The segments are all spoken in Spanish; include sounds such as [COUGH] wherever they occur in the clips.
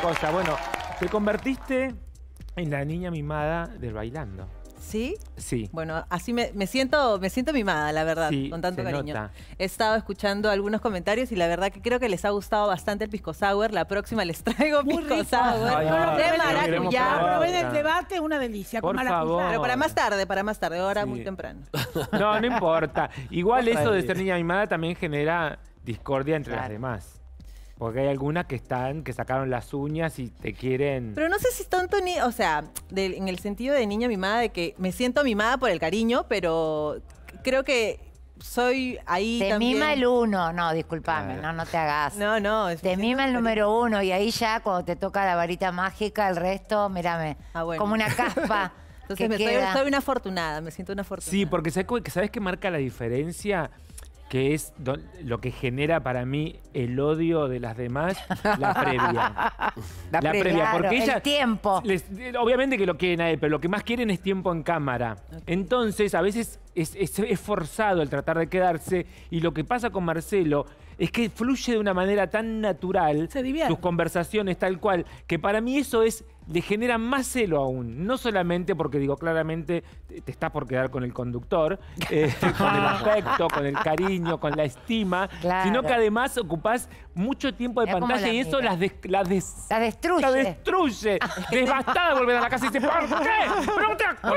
cosa, bueno, te convertiste en la niña mimada del bailando. ¿Sí? Sí. Bueno, así me, siento me siento mimada, la verdad, con tanto cariño. He estado escuchando algunos comentarios y la verdad que creo que les ha gustado bastante el pisco sour. La próxima les traigo pisco sour de maracuyá. el debate, es una delicia. Por favor. Pero para más tarde, para más tarde, ahora muy temprano. No, no importa. Igual eso de ser niña mimada también genera discordia entre las demás. Porque hay algunas que están, que sacaron las uñas y te quieren. Pero no sé si es tonto ni. O sea, en el sentido de niña mimada, de que me siento mimada por el cariño, pero creo que soy ahí. Te mima el uno, no, discúlpame, ah. no, no te hagas. No, no. te mima el número uno y ahí ya cuando te toca la varita mágica, el resto, mírame, ah, como una caspa. [LAUGHS] Entonces me soy, una afortunada, me siento una afortunada. Sí, porque ¿sabes, sabes qué marca la diferencia? que es lo que genera para mí el odio de las demás, la previa. [LAUGHS] la, previa, porque ella tiempo. obviamente que lo quieren a él, pero lo que más quieren es tiempo en cámara. Entonces, a veces es, es, forzado el tratar de quedarse y lo que pasa con Marcelo es que fluye de una manera tan natural tus sus conversaciones tal cual, que para mí eso es le genera más celo aún, no solamente porque digo claramente te, estás por quedar con el conductor, eh, [LAUGHS] con el afecto, con el cariño, con la estima, sino que además ocupás mucho tiempo de pantalla y eso las, destruye. La destruye. Ah. volver a la casa y dice, ¿por qué? no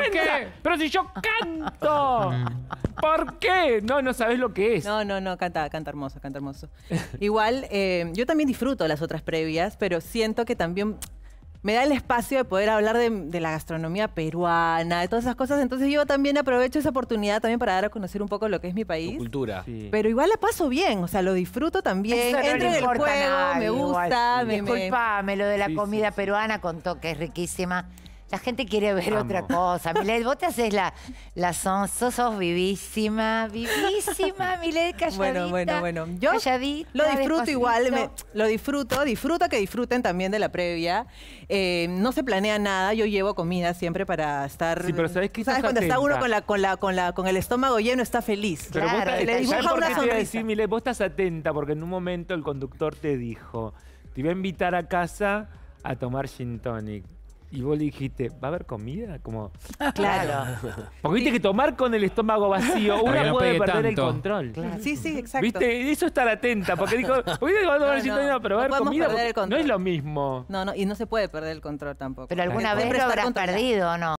Pero si yo canto. [LAUGHS] ¿Por qué? No, no sabes lo que es. No, no, no, canta, canta hermoso, canta hermoso. Igual, eh, yo también disfruto las otras previas, pero siento que también me da el espacio de poder hablar de, la gastronomía peruana, de todas esas cosas. Entonces yo también aprovecho esa oportunidad también para dar a conocer un poco lo que es mi país. cultura. Pero igual la paso bien, o sea, lo disfruto también. en el juego, me gusta. Me, Disculpame, me... lo de la comida peruana con toque es riquísima la gente quiere ver otra cosa. Milet, vos te haces la, la son, sos, sos vivísima, vivísima, [LAUGHS] Milet, calladita. Bueno, bueno, bueno. Yo lo disfruto igual, lo disfruto, disfruto que disfruten también de la previa. Eh, no se planea nada, yo llevo comida siempre para estar... Sí, pero ¿sabes qué? ¿Sabes cuando está uno con, con, la, con, el estómago lleno, está feliz? Pero claro, vos le dibuja una sonrisa. Te Milet, vos estás atenta porque en un momento el conductor te dijo, te iba a invitar a casa a tomar gin tonic y vos le dijiste, ¿va a haber comida? Como, claro. [LAUGHS] Porque viste que tomar con el estómago vacío, uno puede perder el control. Sí, sí, exacto. Viste, eso estar atenta, porque dijo, [LAUGHS] porque dijo, no, pero va a haber comida, no es lo mismo. No, no, y no se puede perder el control tampoco. Pero alguna vez lo habrás perdido, ¿o no?